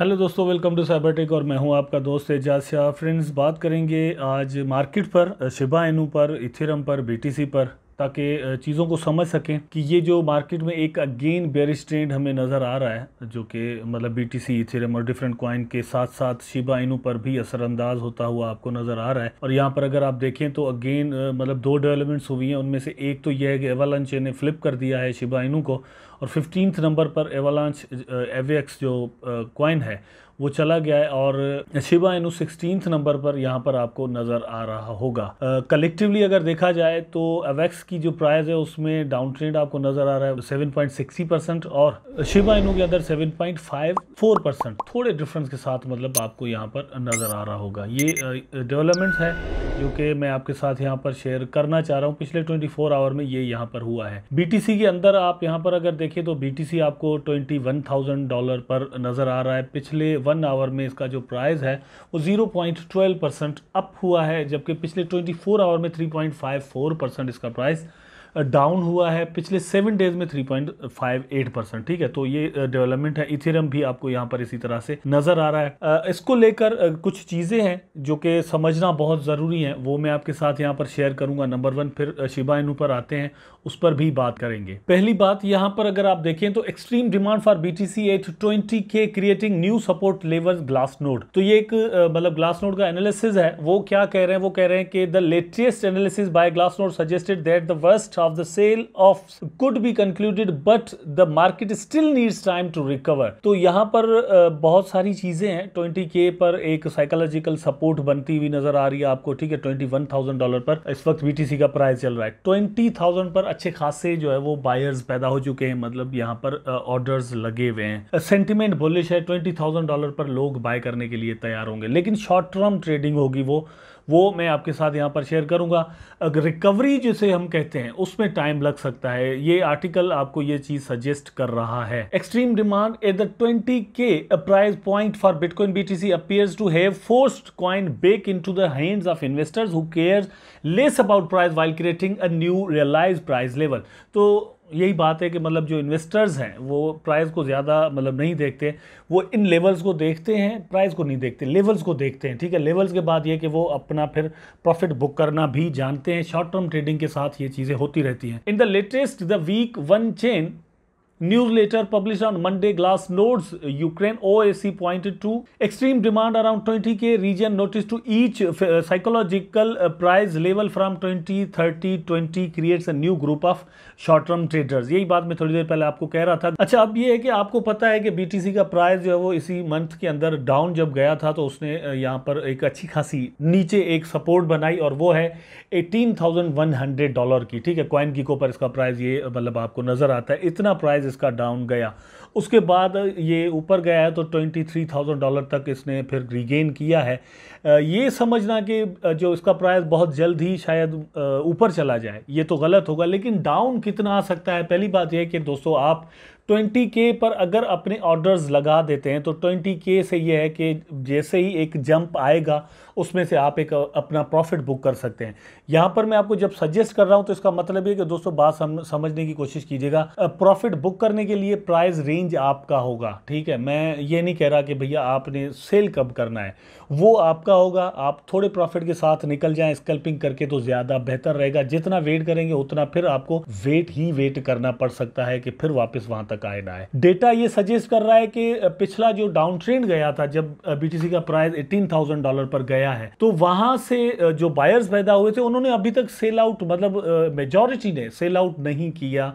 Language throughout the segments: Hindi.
हेलो दोस्तों वेलकम टू साइबर टेक और मैं हूं आपका दोस्त एजाज शाह फ्रेंड्स बात करेंगे आज मार्केट पर शिबा इनू पर इथेरम पर बीटीसी पर ताकि चीज़ों को समझ सकें कि ये जो मार्केट में एक अगेन बेरिश ट्रेंड हमें नज़र आ रहा है जो कि मतलब बी टी सी इथेरियम और डिफरेंट क्वाइन के साथ साथ शिबा इनू पर भी असरअंदाज होता हुआ आपको नज़र आ रहा है और यहाँ पर अगर आप देखें तो अगेन मतलब दो डेवलपमेंट्स हुई हैं उनमें से एक तो यह है कि एवालंच ने फ्लिप कर दिया है शिबा इनू को और फिफ्टींथ नंबर पर एवालंच एवेक्स जो क्वाइन है वो चला गया है और शिवा इनु सिक्सटीन नंबर पर यहाँ पर आपको नज़र आ रहा होगा कलेक्टिवली अगर देखा जाए तो अवैक्स की जो प्राइस है उसमें डाउन ट्रेंड आपको नज़र आ रहा है सेवन पॉइंट सिक्सटी परसेंट और शिवा इनू के अंदर seven point five four percent थोड़े डिफरेंस के साथ मतलब आपको यहाँ पर नज़र आ रहा होगा ये uh, है जो कि मैं आपके साथ यहाँ पर शेयर करना चाह रहा हूँ पिछले ट्वेंटी फोर आवर में ये यहाँ पर हुआ है बी के अंदर आप यहाँ पर अगर देखें तो बी आपको ट्वेंटी वन थाउजेंड डॉलर पर नज़र आ रहा है पिछले वन आवर में इसका जो प्राइस है वो zero point twelve percent up हुआ है जबकि पिछले ट्वेंटी फोर आवर में three point five four percent इसका प्राइस डाउन हुआ है पिछले सेवन डेज में three point five eight percent ठीक है तो ये डेवलपमेंट है इथेरियम भी आपको यहाँ पर इसी तरह से नजर आ रहा है इसको लेकर कुछ चीज़ें हैं जो कि समझना बहुत ज़रूरी है वो मैं आपके साथ यहाँ पर शेयर करूंगा नंबर वन फिर शिबा इन ऊपर आते हैं उस पर भी बात करेंगे पहली बात यहाँ पर अगर आप देखें तो extreme demand for B T C at twenty K creating new support level Glassnode तो ये एक मतलब ग्लास नोड का एनालिसिस है वो क्या कह रहे हैं वो कह रहे हैं कि the latest analysis by Glassnode suggested that the worst of the sale of could be concluded but the market still needs time to recover तो यहाँ पर बहुत सारी चीज़ें हैं 20k पर एक साइकोलॉजिकल सपोर्ट बनती हुई नजर आ रही है आपको ठीक है 21,000 डॉलर पर इस वक्त BTC का प्राइस चल रहा है 20,000 पर अच्छे खासे जो है वो बायर्स पैदा हो चुके हैं मतलब यहाँ पर ऑर्डर्स लगे हुए हैं सेंटिमेंट बोलिश है 20,000 डॉलर पर लोग बाय करने के लिए तैयार होंगे लेकिन शॉर्ट टर्म ट्रेडिंग होगी वो वो मैं आपके साथ यहाँ पर शेयर करूँगा अगर रिकवरी जिसे हम कहते हैं उसमें टाइम लग सकता है ये आर्टिकल आपको ये चीज़ सजेस्ट कर रहा है extreme demand at the twenty K price point for bitcoin B T C appears to have forced coin back into the hands of investors who care less about price while creating a new realize price level तो यही बात है कि मतलब जो इन्वेस्टर्स हैं वो प्राइस को ज़्यादा मतलब नहीं देखते वो इन लेवल्स को देखते हैं प्राइस को नहीं देखते लेवल्स को देखते हैं ठीक है लेवल्स के बाद ये कि वो अपना फिर प्रॉफिट बुक करना भी जानते हैं शॉर्ट टर्म ट्रेडिंग के साथ ये चीज़ें होती रहती हैं in the latest the week on chain Newsletter published on Monday, Glass notes Ukraine OAC pointed to extreme demand around 20k region notice to each psychological price level from 20, 30, 20 creates a new group of short term traders. यही बात मैं थोड़ी देर पहले आपको कह रहा था अच्छा अब ये है कि आपको पता है कि BTC का प्राइस जो है वो इसी मंथ के अंदर डाउन जब गया था तो उसने यहाँ पर एक अच्छी खासी नीचे एक सपोर्ट बनाई और वो है 18,100 डॉलर की ठीक है कॉइन की पर इसका प्राइस ये मतलब आपको नजर आता है इतना प्राइस इसका डाउन गया उसके बाद ये ऊपर गया है तो ट्वेंटी थ्री थाउजेंड डॉलर तक इसने फिर रिगेन किया है ये समझना कि जो इसका प्राइस बहुत जल्द ही शायद ऊपर चला जाए ये तो गलत होगा लेकिन डाउन कितना आ सकता है पहली बात यह है कि दोस्तों आप ट्वेंटी के पर अगर अपने ऑर्डर्स लगा देते हैं तो ट्वेंटी के से ये है कि जैसे ही एक जंप आएगा उसमें से आप एक अपना प्रॉफिट बुक कर सकते हैं यहाँ पर मैं आपको जब सजेस्ट कर रहा हूँ तो इसका मतलब ये कि दोस्तों बात सम, समझने की कोशिश कीजिएगा प्रॉफिट बुक करने के लिए प्राइस रेंज आपका होगा ठीक है मैं ये नहीं कह रहा कि भैया आपने सेल कब करना है वो आपका होगा आप थोड़े प्रॉफिट के साथ निकल जाएं स्कल्पिंग करके तो ज़्यादा बेहतर रहेगा जितना वेट करेंगे उतना फिर आपको वेट ही वेट करना पड़ सकता है कि फिर वापस वहाँ तक तक आए ना आए डेटा ये सजेस्ट कर रहा है कि पिछला जो डाउन ट्रेंड गया था जब बीटीसी का प्राइस 18,000 डॉलर पर गया है तो वहां से जो बायर्स पैदा हुए थे उन्होंने अभी तक सेल आउट मतलब मेजोरिटी ने सेल आउट नहीं किया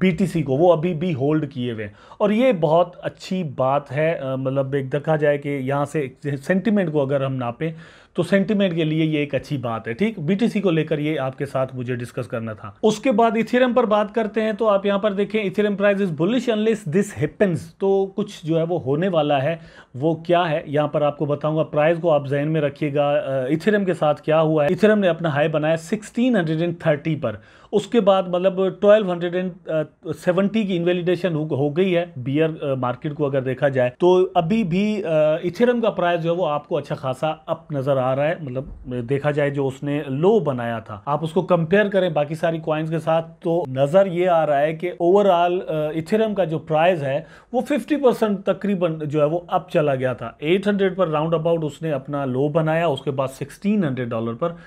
बीटीसी को वो अभी भी होल्ड किए हुए और ये बहुत अच्छी बात है मतलब एक देखा जाए कि यहाँ से सेंटिमेंट को अगर हम नापें तो सेंटीमेंट के लिए ये एक अच्छी बात है ठीक बीटीसी को लेकर ये आपके साथ मुझे डिस्कस करना था उसके बाद इथेरियम पर बात करते हैं तो आप यहां पर देखें Ethereum price is bullish unless this happens तो कुछ जो है वो होने वाला है वो क्या है यहाँ पर आपको बताऊंगा प्राइस को आप जहन में रखिएगा इथेरियम के साथ क्या हुआ है इथेरियम ने अपना हाई बनाया सिक्सटीन पर उसके बाद मतलब 1270 की इन्वेलिडेशन हो गई है बियर मार्केट को अगर देखा जाए तो अभी भी इथेरियम का प्राइस जो है वो आपको अच्छा खासा अप नजर आ आ रहा है मतलब देखा जाए जो उसने लो बनाया था आप उसको कंपेयर करें बाकी सारी क्वाइंस के साथ तो नज़र ये आ रहा है कि ओवरऑल इथेरियम का जो प्राइस है वो 50 परसेंट तकरीबन जो है वो अप चला गया था 800 पर राउंड अबाउट उसने अपना लो बनाया उसके बाद 1600 डॉलर पर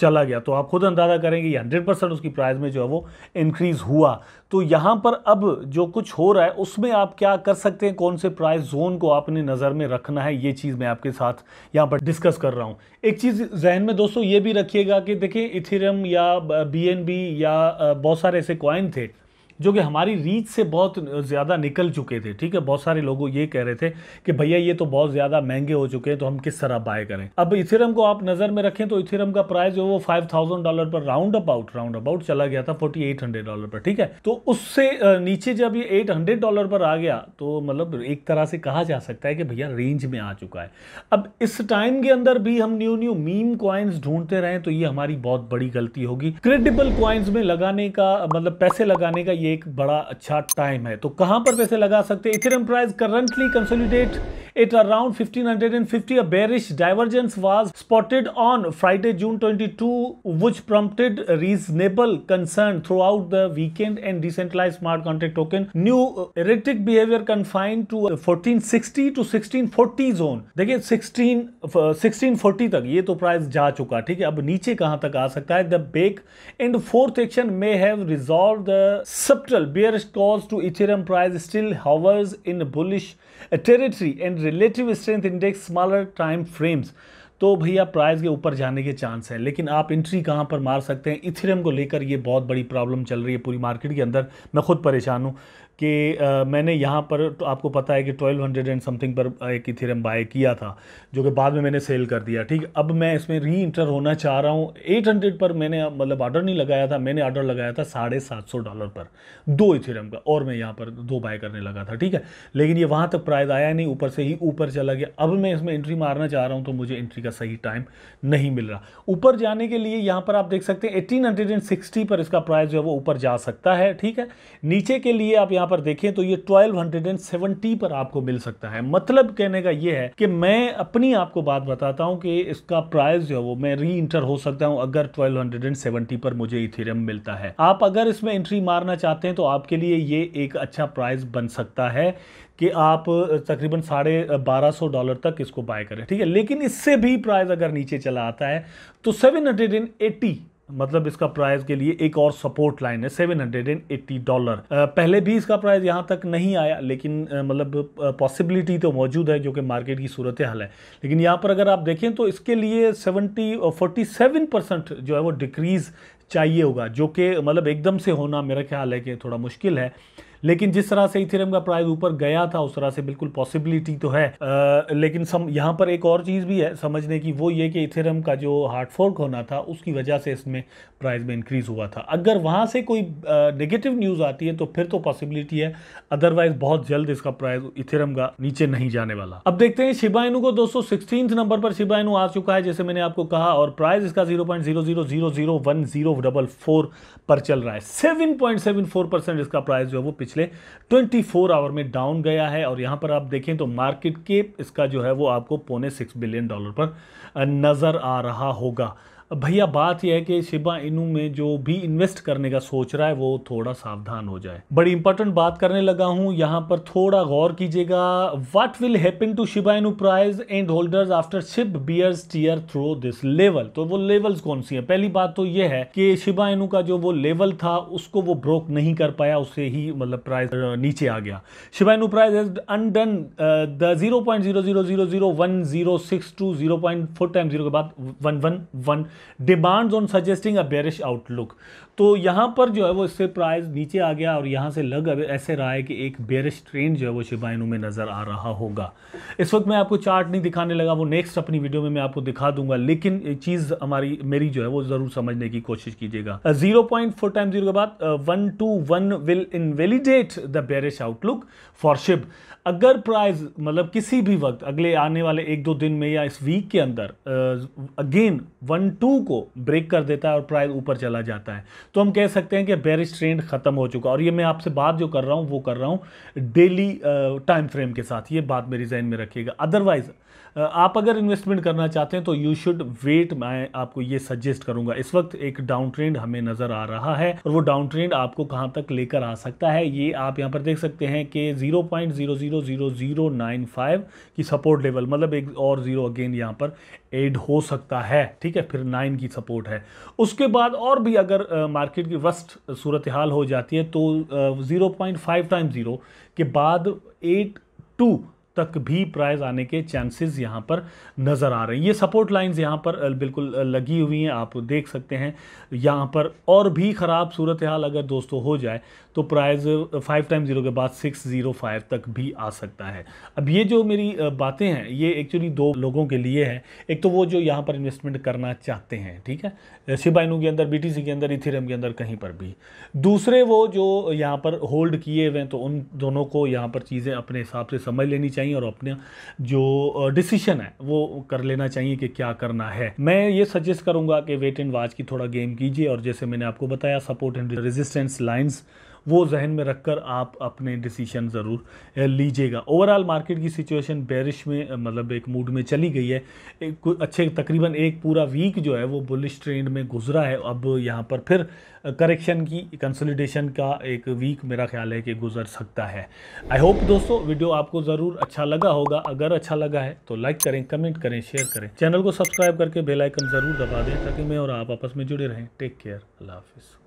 चला गया तो आप खुद अंदाज़ा करेंगे हंड्रेड परसेंट उसकी प्राइस में जो है वो इंक्रीज़ हुआ तो यहाँ पर अब जो कुछ हो रहा है उसमें आप क्या कर सकते हैं कौन से प्राइस जोन को आपने नज़र में रखना है ये चीज़ मैं आपके साथ यहाँ पर डिस्कस कर रहा हूँ एक चीज़ जहन में दोस्तों ये भी रखिएगा कि देखिए इथिरम या बी या बहुत सारे ऐसे कॉइन थे जो कि हमारी रीच से बहुत ज़्यादा निकल चुके थे ठीक है बहुत सारे लोगों ये कह रहे थे कि भैया ये तो बहुत ज़्यादा महंगे हो चुके हैं तो हम किस तरह बाय करें अब इथिरम को आप नज़र में रखें तो इथिरम का प्राइस जो वो फाइव थाउजेंड डॉलर पर राउंड अबाउट राउंड अबाउट चला गया था फोर्टी एट हंड्रेड डॉलर पर ठीक है तो उससे नीचे जब ये एट हंड्रेड डॉलर पर आ गया तो मतलब एक तरह से कहा जा सकता है कि भैया रेंज में आ चुका है अब इस टाइम के अंदर भी हम न्यू न्यू मीम क्वाइंस ढूंढते रहे तो ये हमारी बहुत बड़ी गलती होगी क्रेडिबल क्वाइंस में लगाने का मतलब पैसे लगाने का ये एक बड़ा अच्छा टाइम है तो कहां पर पैसे लगा सकते हैं Ethereum price currently consolidate At around 1550, a bearish divergence was spotted on Friday, June 22, which prompted reasonable concern throughout the weekend and decentralized smart contract token. New uh, erratic behavior confined to 1460 to 1640 zone देखिए 16 1640 uh, तक ये तो प्राइस जा चुका ठीक है अब नीचे कहां तक आ सकता है the back and forth action may have resolve the subtle bearish cause to Ethereum price still hovers in relative strength index smaller time frames तो भैया प्राइस के ऊपर जाने के चांस है लेकिन आप इंट्री कहाँ पर मार सकते हैं इथेरियम को लेकर ये बहुत बड़ी प्रॉब्लम चल रही है पूरी मार्केट के अंदर मैं खुद परेशान हूँ कि मैंने यहाँ पर तो आपको पता है कि 1200 एंड समथिंग पर एक इथेरियम बाय किया था जो कि बाद में मैंने सेल कर दिया ठीक अब मैं इसमें री इंटर होना चाह रहा हूँ 800 पर मैंने मतलब ऑर्डर नहीं लगाया था मैंने ऑर्डर लगाया था साढ़े सात सौ डॉलर पर दो इथेरियम का और मैं यहाँ पर दो बाय करने लगा था ठीक है लेकिन ये वहाँ तक प्राइज आया नहीं ऊपर से ही ऊपर चला गया अब मैं इसमें एंट्री मारना चाह रहा हूँ तो मुझे एंट्री का सही टाइम नहीं मिल रहा ऊपर जाने के लिए यहाँ पर आप देख सकते हैं एटीन पर इसका प्राइस जो है वो ऊपर जा सकता है ठीक है नीचे के लिए आप यहाँ पर देखें तो ये 1270 पर आपको मिल सकता है मतलब कहने का ये है कि मैं अपनी आपको बात बताता हूं कि इसका प्राइस जो है वो मैं री इंटर हो सकता हूं अगर 1270 पर मुझे इथेरियम मिलता है आप अगर इसमें एंट्री मारना चाहते हैं तो आपके लिए ये एक अच्छा प्राइस बन सकता है कि आप तकरीबन साढ़े बारह सौ डॉलर तक इसको बाय करें ठीक है लेकिन इससे भी प्राइस अगर नीचे चला आता है तो सेवन हंड्रेड एंड एट्टी मतलब इसका प्राइस के लिए एक और सपोर्ट लाइन है seven hundred and eighty dollar पहले भी इसका प्राइस यहाँ तक नहीं आया लेकिन मतलब पॉसिबिलिटी तो मौजूद है जो कि मार्केट की सूरत हाल है लेकिन यहाँ पर अगर आप देखें तो इसके लिए फोर्टी सेवन परसेंट जो है वो डिक्रीज़ चाहिए होगा जो कि मतलब एकदम से होना मेरा ख्याल है कि थोड़ा मुश्किल है लेकिन जिस तरह से इथेरियम का प्राइस ऊपर गया था उस तरह से बिल्कुल पॉसिबिलिटी तो है आ, लेकिन सम यहाँ पर एक और चीज़ भी है समझने की वो ये कि इथेरियम का जो हार्ड फोर्क होना था उसकी वजह से इसमें प्राइस में इंक्रीज़ हुआ था अगर वहाँ से कोई नेगेटिव न्यूज़ आती है तो फिर तो पॉसिबिलिटी है अदरवाइज बहुत जल्द इसका प्राइस इथेरम का नीचे नहीं जाने वाला अब देखते हैं शिबाइनु को दोस्तों सिक्सटीन नंबर पर शिबाइनु आ चुका है जैसे मैंने आपको कहा और प्राइस इसका zero point zero zero zero zero one zero पर चल रहा है seven point seven four percent इसका प्राइस जो है वो पिछले पिछले 24 आवर में डाउन गया है और यहां पर आप देखें तो मार्केट के इसका जो है वो आपको पौने सिक्स बिलियन डॉलर पर नज़र आ रहा होगा भैया बात यह है कि शिबा इनू में जो भी इन्वेस्ट करने का सोच रहा है वो थोड़ा सावधान हो जाए बड़ी इंपॉर्टेंट बात करने लगा हूं यहाँ पर थोड़ा गौर कीजिएगा what will happen to Shiba Inu price and holders after SHIB bears tear through this level तो वो लेवल्स कौन सी है पहली बात तो यह है कि शिबा इनू का जो वो लेवल था उसको वो ब्रोक नहीं कर पाया उससे ही मतलब प्राइस नीचे आ गया Shiba Inu price has undone the zero point zero zero zero zero one zero six two zero point four time zero के बाद one one one demands on suggesting a bearish outlook. तो यहाँ पर जो है वो इससे प्राइस नीचे आ गया और यहाँ से लग ऐसे रहा है कि एक बेरिश ट्रेंड जो है वो शिबाइनों में नज़र आ रहा होगा इस वक्त मैं आपको चार्ट नहीं दिखाने लगा वो नेक्स्ट अपनी वीडियो में मैं आपको दिखा दूंगा लेकिन चीज़ हमारी मेरी जो है वो ज़रूर समझने की कोशिश कीजिएगा zero point four time zero के बाद one two one will invalidate the bearish outlook for SHIB अगर प्राइस मतलब किसी भी वक्त अगले आने वाले एक दो दिन में या इस वीक के अंदर अगेन वन टू को ब्रेक कर देता है और प्राइस ऊपर चला जाता है तो हम कह सकते हैं कि बैरिश ट्रेंड ख़त्म हो चुका और ये मैं आपसे बात जो कर रहा हूँ वो कर रहा हूँ डेली टाइम फ्रेम के साथ ये बात मेरी जहन में रखिएगा अदरवाइज़ आप अगर इन्वेस्टमेंट करना चाहते हैं तो यू शुड वेट मैं आपको ये सजेस्ट करूंगा इस वक्त एक डाउन ट्रेंड हमें नजर आ रहा है और वो डाउन ट्रेंड आपको कहां तक लेकर आ सकता है ये आप यहाँ पर देख सकते हैं कि zero point zero zero zero zero nine five की सपोर्ट लेवल मतलब एक और जीरो अगेन यहाँ पर एड हो सकता है ठीक है फिर नाइन की सपोर्ट है उसके बाद और भी अगर मार्केट की वस्ट सूरत हाल हो जाती है तो zero point five time zero के बाद एट टू तक भी प्राइज आने के चांसेस यहाँ पर नज़र आ रहे हैं ये सपोर्ट लाइंस यहाँ पर बिल्कुल लगी हुई हैं आप देख सकते हैं यहाँ पर और भी ख़राब सूरत हाल अगर दोस्तों हो जाए तो प्राइज़ फाइव टाइम ज़ीरो के बाद सिक्स ज़ीरो फाइव तक भी आ सकता है अब ये जो मेरी बातें हैं ये एक्चुअली दो लोगों के लिए है एक तो वो जो यहाँ पर इन्वेस्टमेंट करना चाहते हैं ठीक है शिबाइनू के अंदर बी के अंदर इथिरम के अंदर कहीं पर भी दूसरे वो जो यहाँ पर होल्ड किए हुए हैं तो उन दोनों को यहाँ पर चीज़ें अपने हिसाब से समझ लेनी चाहिए चाहिए और अपने जो डिसीशन है वो कर लेना चाहिए कि क्या करना है मैं ये सजेस्ट करूंगा कि वेट एंड वाच की थोड़ा गेम कीजिए और जैसे मैंने आपको बताया सपोर्ट एंड रेजिस्टेंस लाइन्स वो जहन में रखकर आप अपने डिसीजन ज़रूर लीजिएगा ओवरऑल मार्केट की सिचुएशन बैरिश में मतलब एक मूड में चली गई है एक अच्छे तकरीबन एक पूरा वीक जो है वो बुलिश ट्रेंड में गुजरा है अब यहाँ पर फिर करेक्शन की कंसोलिडेशन का एक वीक मेरा ख्याल है कि गुजर सकता है आई होप दोस्तों वीडियो आपको ज़रूर अच्छा लगा होगा अगर अच्छा लगा है तो लाइक करें कमेंट करें शेयर करें चैनल को सब्सक्राइब करके बेलाइकन ज़रूर दबा दें ताकि मैं और आप आपस में जुड़े रहें टेक केयर अल्लाह हाफिज़